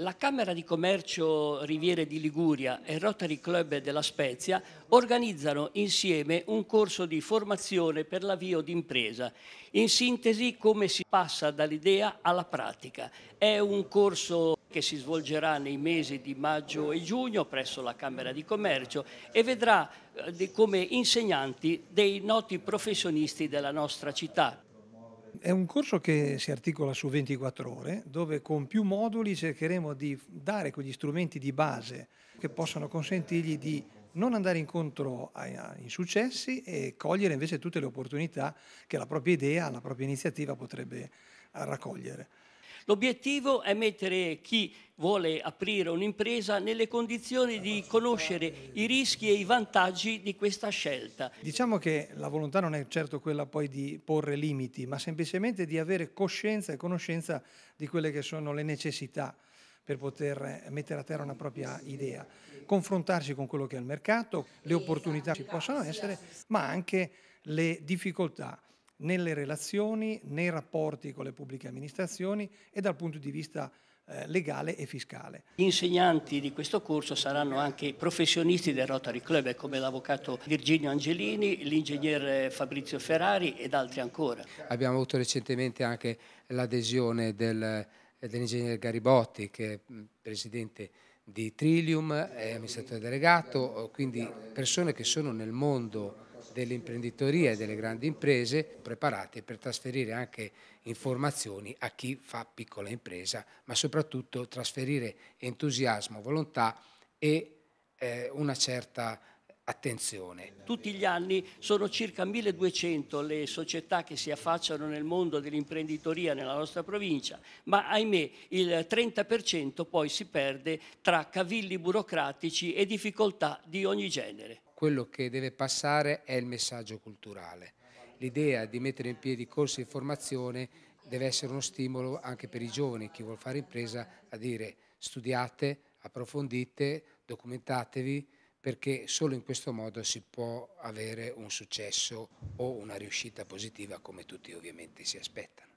la Camera di Commercio Riviere di Liguria e Rotary Club della Spezia organizzano insieme un corso di formazione per l'avvio d'impresa. In sintesi come si passa dall'idea alla pratica. È un corso che si svolgerà nei mesi di maggio e giugno presso la Camera di Commercio e vedrà eh, come insegnanti dei noti professionisti della nostra città. È un corso che si articola su 24 ore, dove con più moduli cercheremo di dare quegli strumenti di base che possano consentirgli di non andare incontro ai, ai successi e cogliere invece tutte le opportunità che la propria idea, la propria iniziativa potrebbe raccogliere. L'obiettivo è mettere chi vuole aprire un'impresa nelle condizioni di conoscere i rischi e i vantaggi di questa scelta. Diciamo che la volontà non è certo quella poi di porre limiti, ma semplicemente di avere coscienza e conoscenza di quelle che sono le necessità per poter mettere a terra una propria idea, confrontarsi con quello che è il mercato, le opportunità che ci possono essere, ma anche le difficoltà nelle relazioni, nei rapporti con le pubbliche amministrazioni e dal punto di vista eh, legale e fiscale. Gli insegnanti di questo corso saranno anche professionisti del Rotary Club eh, come l'avvocato Virginio Angelini, l'ingegner eh, Fabrizio Ferrari ed altri ancora. Abbiamo avuto recentemente anche l'adesione del, dell'ingegner Garibotti che è mm, presidente di Trillium, è amministratore delegato, quindi persone che sono nel mondo dell'imprenditoria e delle grandi imprese preparate per trasferire anche informazioni a chi fa piccola impresa, ma soprattutto trasferire entusiasmo, volontà e eh, una certa attenzione. Tutti gli anni sono circa 1200 le società che si affacciano nel mondo dell'imprenditoria nella nostra provincia, ma ahimè il 30% poi si perde tra cavilli burocratici e difficoltà di ogni genere quello che deve passare è il messaggio culturale. L'idea di mettere in piedi corsi di formazione deve essere uno stimolo anche per i giovani, chi vuole fare impresa, a dire studiate, approfondite, documentatevi, perché solo in questo modo si può avere un successo o una riuscita positiva come tutti ovviamente si aspettano.